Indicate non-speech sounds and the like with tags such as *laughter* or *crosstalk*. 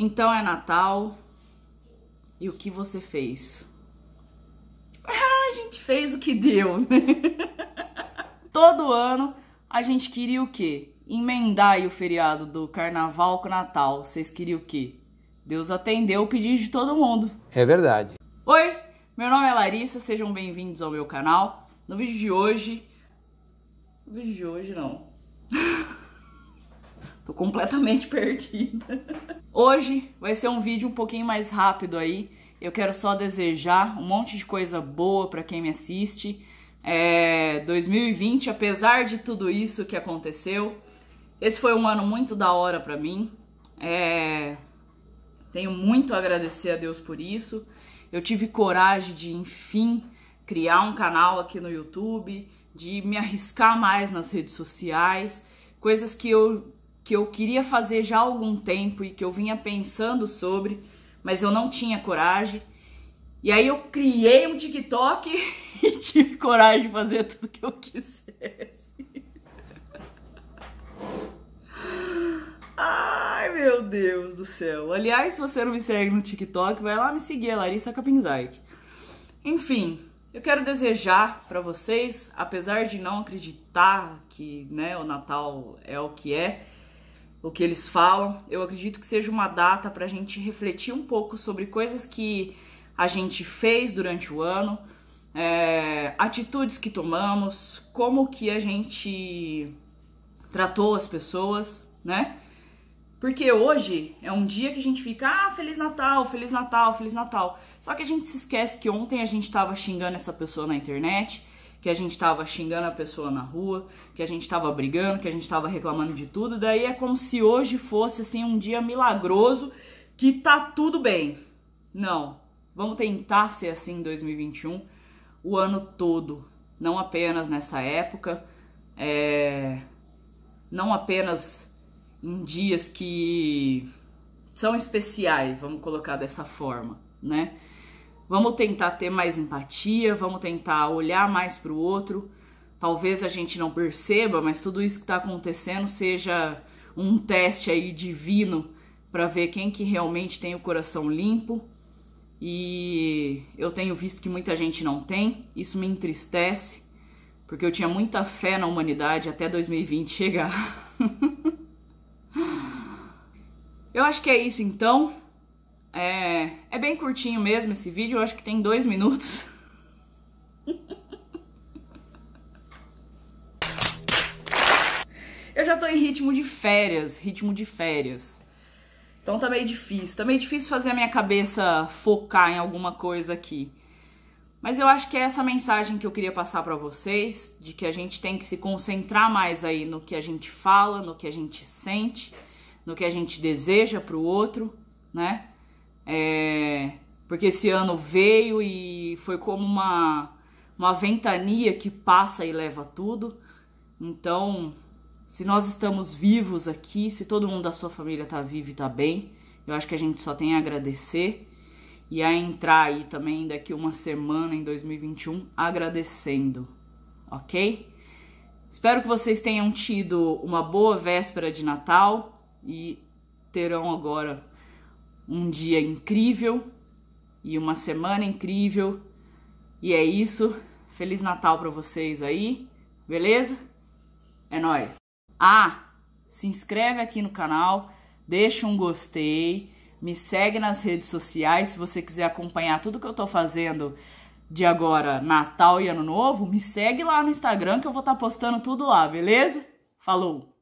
Então é Natal. E o que você fez? Ah, a gente fez o que deu, né? *laughs* Todo ano a gente queria o quê? Emendar o feriado do carnaval com o Natal. Vocês queriam o quê? Deus atendeu o pedido de todo mundo. É verdade. Oi, meu nome é Larissa, sejam bem-vindos ao meu canal. No vídeo de hoje. No vídeo de hoje, não. *laughs* Tô completamente *laughs* perdida. Hoje vai ser um vídeo um pouquinho mais rápido aí. Eu quero só desejar um monte de coisa boa para quem me assiste. É, 2020, apesar de tudo isso que aconteceu, esse foi um ano muito da hora para mim. É, tenho muito a agradecer a Deus por isso. Eu tive coragem de, enfim, criar um canal aqui no YouTube, de me arriscar mais nas redes sociais, coisas que eu que eu queria fazer já há algum tempo e que eu vinha pensando sobre, mas eu não tinha coragem. E aí eu criei um TikTok *laughs* e tive coragem de fazer tudo que eu quisesse. Ai, meu Deus do céu. Aliás, se você não me segue no TikTok, vai lá me seguir, é Larissa Capinzaic. Enfim, eu quero desejar para vocês, apesar de não acreditar que né, o Natal é o que é, o que eles falam. Eu acredito que seja uma data para a gente refletir um pouco sobre coisas que a gente fez durante o ano, é, atitudes que tomamos, como que a gente tratou as pessoas, né? Porque hoje é um dia que a gente fica, ah, Feliz Natal, Feliz Natal, Feliz Natal. Só que a gente se esquece que ontem a gente estava xingando essa pessoa na internet, que a gente estava xingando a pessoa na rua, que a gente estava brigando, que a gente estava reclamando de tudo. Daí é como se hoje fosse assim um dia milagroso que tá tudo bem. Não. Vamos tentar ser assim em 2021, o ano todo, não apenas nessa época, é... não apenas em dias que são especiais, vamos colocar dessa forma, né? Vamos tentar ter mais empatia, vamos tentar olhar mais para o outro. Talvez a gente não perceba, mas tudo isso que está acontecendo seja um teste aí divino para ver quem que realmente tem o coração limpo. E eu tenho visto que muita gente não tem, isso me entristece, porque eu tinha muita fé na humanidade até 2020 chegar. *laughs* eu acho que é isso então. É, é bem curtinho mesmo esse vídeo, eu acho que tem dois minutos. *laughs* Eu já tô em ritmo de férias, ritmo de férias. Então tá meio difícil. Tá meio difícil fazer a minha cabeça focar em alguma coisa aqui. Mas eu acho que é essa mensagem que eu queria passar para vocês, de que a gente tem que se concentrar mais aí no que a gente fala, no que a gente sente, no que a gente deseja pro outro, né? É, porque esse ano veio e foi como uma, uma ventania que passa e leva tudo. Então, se nós estamos vivos aqui, se todo mundo da sua família está vivo e está bem, eu acho que a gente só tem a agradecer e a entrar aí também daqui uma semana em 2021 agradecendo, ok? Espero que vocês tenham tido uma boa véspera de Natal e terão agora um dia incrível e uma semana incrível. E é isso. Feliz Natal para vocês aí, beleza? É nós. Ah, se inscreve aqui no canal, deixa um gostei, me segue nas redes sociais se você quiser acompanhar tudo que eu tô fazendo de agora, Natal e Ano Novo, me segue lá no Instagram que eu vou estar tá postando tudo lá, beleza? Falou.